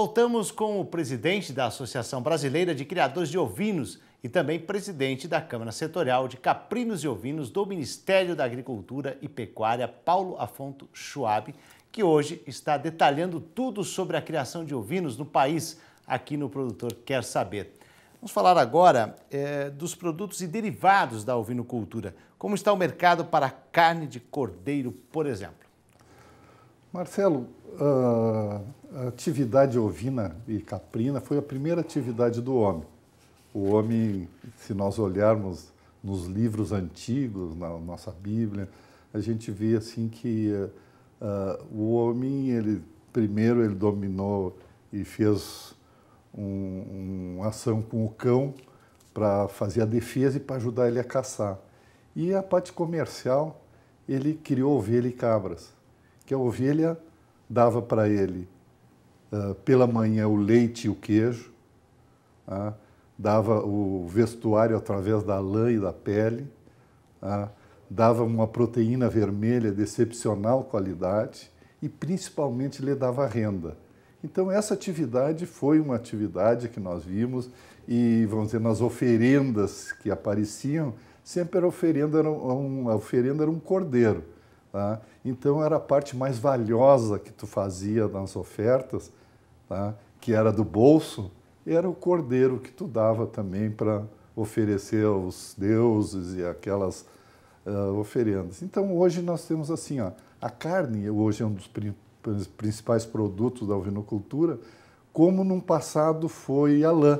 Voltamos com o presidente da Associação Brasileira de Criadores de Ovinos e também presidente da Câmara Setorial de Caprinos e Ovinos do Ministério da Agricultura e Pecuária, Paulo Afonso Schwab, que hoje está detalhando tudo sobre a criação de ovinos no país, aqui no Produtor Quer Saber. Vamos falar agora é, dos produtos e derivados da ovinocultura. Como está o mercado para carne de cordeiro, por exemplo? Marcelo, a atividade ovina e caprina foi a primeira atividade do homem. O homem, se nós olharmos nos livros antigos, na nossa Bíblia, a gente vê assim que uh, o homem, ele primeiro ele dominou e fez um, uma ação com o cão para fazer a defesa e para ajudar ele a caçar. E a parte comercial, ele criou ovelha e cabras, que a ovelha dava para ele uh, pela manhã o leite e o queijo, uh, dava o vestuário através da lã e da pele, uh, dava uma proteína vermelha de excepcional qualidade e principalmente lhe dava renda. Então essa atividade foi uma atividade que nós vimos e vamos dizer nas oferendas que apareciam sempre era oferenda era um, a oferenda era um cordeiro Tá? Então era a parte mais valiosa que tu fazia nas ofertas, tá? que era do bolso, era o cordeiro que tu dava também para oferecer aos deuses e aquelas uh, oferendas. Então hoje nós temos assim, ó, a carne hoje é um dos principais produtos da ovinocultura, como num passado foi a lã,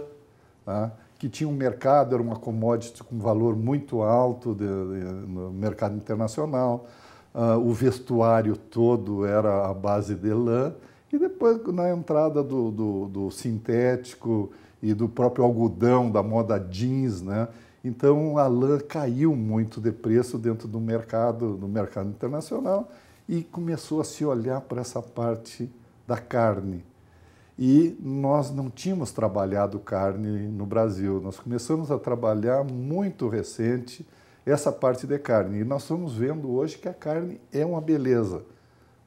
tá? que tinha um mercado, era uma commodity com valor muito alto de, de, no mercado internacional. Uh, o vestuário todo era a base de lã. E depois, na entrada do, do, do, sintético e do próprio algodão, da moda jeans, né? Então, a lã caiu muito de preço dentro do mercado, do mercado internacional, e começou a se olhar para essa parte da carne. E nós não tínhamos trabalhado carne no Brasil. Nós começamos a trabalhar muito recente, essa parte de carne. E nós estamos vendo hoje que a carne é uma beleza.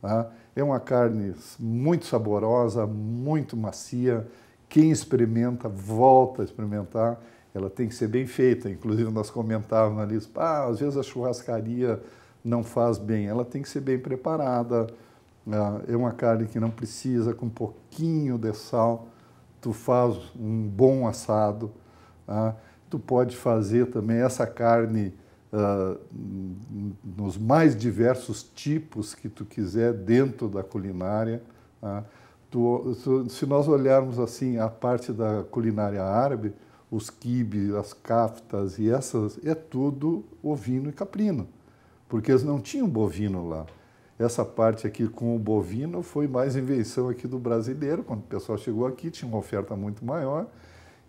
Né? É uma carne muito saborosa, muito macia. Quem experimenta, volta a experimentar. Ela tem que ser bem feita. Inclusive, nós comentávamos ali, ah, às vezes a churrascaria não faz bem. Ela tem que ser bem preparada. Né? É uma carne que não precisa, com um pouquinho de sal. Tu faz um bom assado. Né? Tu pode fazer também essa carne uh, nos mais diversos tipos que tu quiser dentro da culinária. Uh, tu, tu, se nós olharmos assim a parte da culinária árabe, os quibes, as kaftas e essas, é tudo ovino e caprino, porque eles não tinham bovino lá essa parte aqui com o bovino foi mais invenção aqui do brasileiro, quando o pessoal chegou aqui tinha uma oferta muito maior.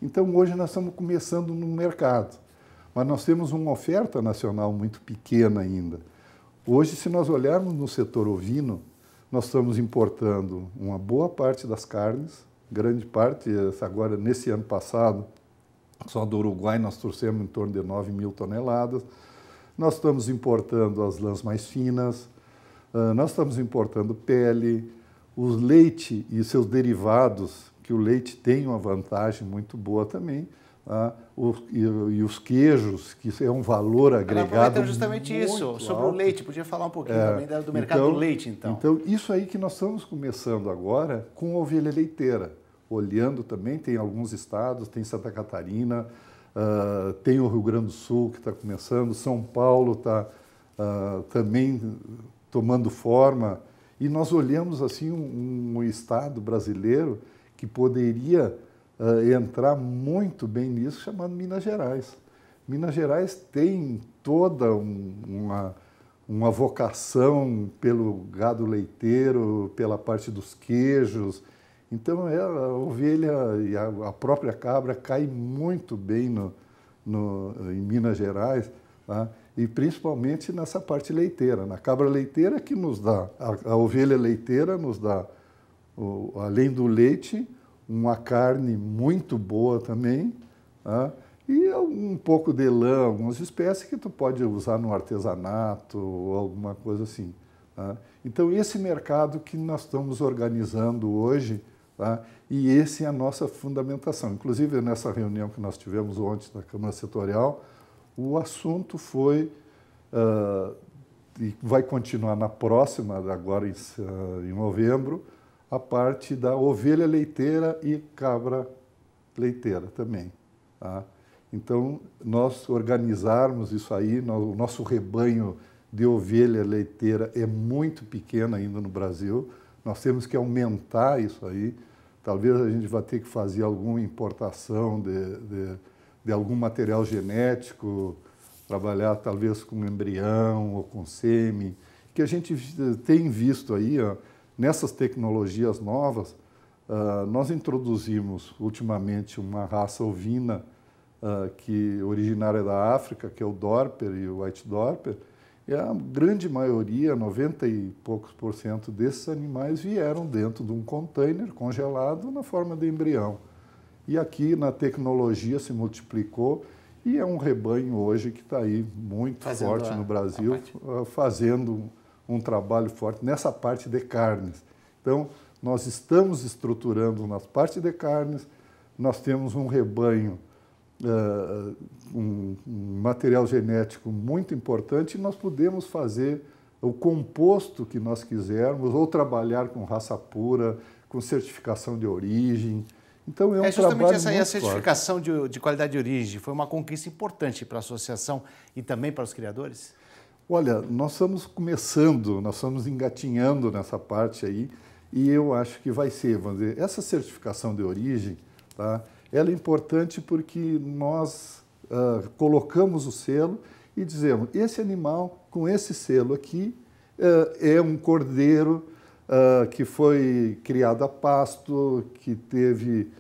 Então hoje nós estamos começando no mercado mas nós temos uma oferta nacional muito pequena ainda. Hoje, se nós olharmos no setor ovino, nós estamos importando uma boa parte das carnes, grande parte, agora nesse ano passado, só do Uruguai nós trouxemos em torno de 9 mil toneladas. Nós estamos importando as lãs mais finas, nós estamos importando pele, o leite e seus derivados, que o leite tem uma vantagem muito boa também, ah, né? os, e, e, os queijos, que é um valor agregado. Ela justamente isso, alto. sobre o leite, podia falar um pouquinho é, também do mercado então, do leite, então. Então, isso aí que nós estamos começando agora com a ovelha leiteira. Olhando também, tem alguns estados, tem Santa Catarina, uh, tem o Rio Grande do Sul que está começando, São Paulo está uh, ah, também tomando forma. E nós olhamos assim um, um estado brasileiro que poderia uh, entrar muito bem nisso, chamado Minas Gerais. Minas Gerais tem toda um, uma, uma vocação pelo gado leiteiro, pela parte dos queijos. Então, é, a ovelha e a, a, própria cabra cai muito bem no, no, em Minas Gerais, tá? e principalmente nessa parte leiteira, na cabra leiteira que nos dá, a, a ovelha leiteira nos dá, o, além do leite, uma carne muito boa também, né? e um pouco de lã, algumas espécies que tu pode usar no artesanato ou alguma coisa assim. Tá? Então, esse mercado que nós estamos organizando hoje, tá? e esse é a nossa fundamentação. Inclusive, nessa reunião que nós tivemos ontem na Câmara Setorial, o assunto foi, uh, e vai continuar na próxima, agora em, uh, em novembro, a parte da ovelha leiteira e cabra leiteira também. Tá? Então, nós organizarmos isso aí, o nosso rebanho de ovelha leiteira é muito pequeno ainda no Brasil, nós temos que aumentar isso aí. Talvez a gente vá ter que fazer alguma importação de, de, de algum material genético, trabalhar talvez com embrião ou com sêmen, que a gente tem visto aí. Ó, Nessas tecnologias novas, uh, nós introduzimos ultimamente uma raça ovina uh, que originária da África, que é o Dorper e o White Dorper, e a grande maioria, 90 e poucos por cento desses animais vieram dentro de um container congelado na forma de embrião. E aqui na tecnologia se multiplicou e é um rebanho hoje que está aí muito fazendo forte a, no Brasil, ah, fazendo um trabalho forte nessa parte de carnes. Então, nós estamos estruturando na parte de carnes, nós temos um rebanho, uh, um, um material genético muito importante e nós podemos fazer o composto que nós quisermos, ou trabalhar com raça pura, com certificação de origem. Então, é um é justamente essa aí, a certificação de, de, qualidade de origem. Foi uma conquista importante para a associação e também para os criadores? Olha, nós estamos começando, nós estamos engatinhando nessa parte aí e eu acho que vai ser, vamos dizer, essa certificação de origem, tá? Ela é importante porque nós uh, colocamos o selo e dizemos, esse animal com esse selo aqui uh, é um cordeiro uh, que foi criado a pasto, que teve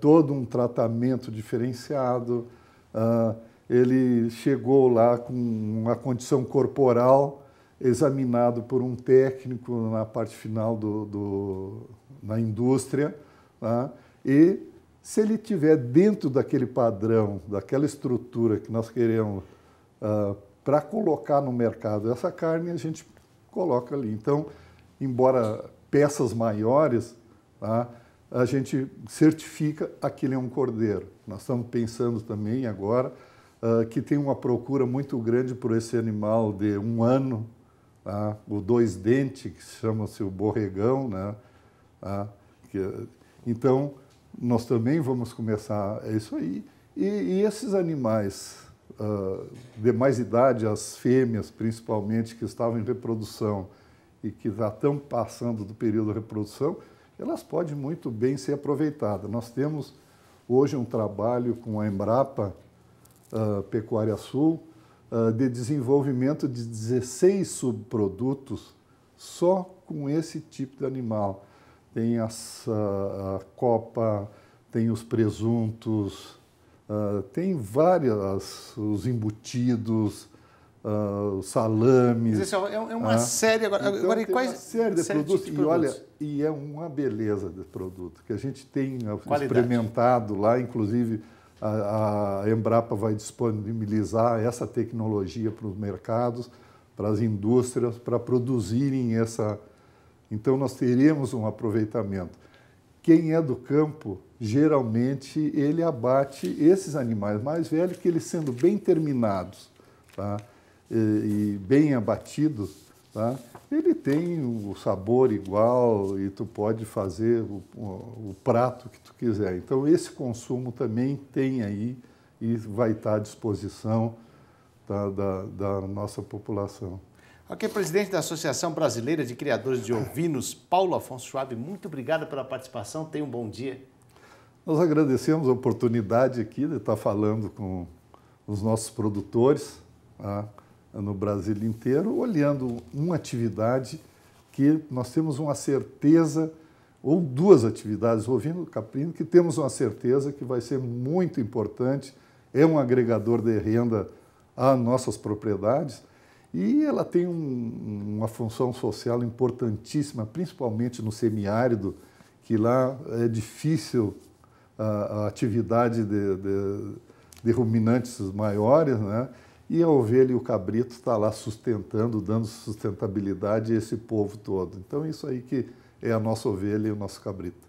todo um tratamento diferenciado. Uh, ele chegou lá com uma condição corporal, examinado por um técnico na parte final do, do na indústria, tá? e se ele tiver dentro daquele padrão, daquela estrutura que nós queremos uh, ah, para colocar no mercado essa carne, a gente coloca ali. Então, embora peças maiores, tá? a gente certifica aquele é um cordeiro. Nós estamos pensando também agora uh, que tem uma procura muito grande por esse animal de um ano, tá? o dois dente, que chama-se o borregão. Né? Ah, que, então, nós também vamos começar, é isso aí. E, e esses animais uh, de mais idade, as fêmeas principalmente, que estavam em reprodução e que já estão passando do período de reprodução, elas podem muito bem ser aproveitadas. Nós temos hoje um trabalho com a Embrapa uh, Pecuária Sul, uh, de desenvolvimento de 16 subprodutos só com esse tipo de animal. Tem a, copa, tem os presuntos, uh, tem várias, os embutidos, uh, os salames. É, é, é, uma série agora. Então, agora quais... uma série de, série produtos, de e produtos. olha, e é uma beleza de produto que a gente tem Qualidade. experimentado lá, inclusive a, a Embrapa vai disponibilizar essa tecnologia para os mercados, para as indústrias, para produzirem essa. Então, nós teremos um aproveitamento. Quem é do campo, geralmente, ele abate esses animais mais velhos, que eles sendo bem terminados tá? e, e bem abatidos, Tá? Ele tem o sabor igual e tu pode fazer o, o prato que tu quiser. Então esse consumo também tem aí e vai estar à disposição da, tá, da, da nossa população. Ok, presidente da Associação Brasileira de Criadores de Ovinos, Paulo Afonso Schwab, muito obrigado pela participação, tenha um bom dia. Nós agradecemos a oportunidade aqui de estar falando com os nossos produtores. Tá? no Brasil inteiro, olhando uma atividade que nós temos uma certeza, ou duas atividades, ouvindo caprino, que temos uma certeza que vai ser muito importante, é um agregador de renda a nossas propriedades e ela tem um, uma função social importantíssima, principalmente no semiárido, que lá é difícil a, ah, a atividade de, de, de ruminantes maiores, né? e a ovelha e o cabrito está lá sustentando, dando sustentabilidade a esse povo todo. Então, isso aí que é a nossa ovelha e o nosso cabrito.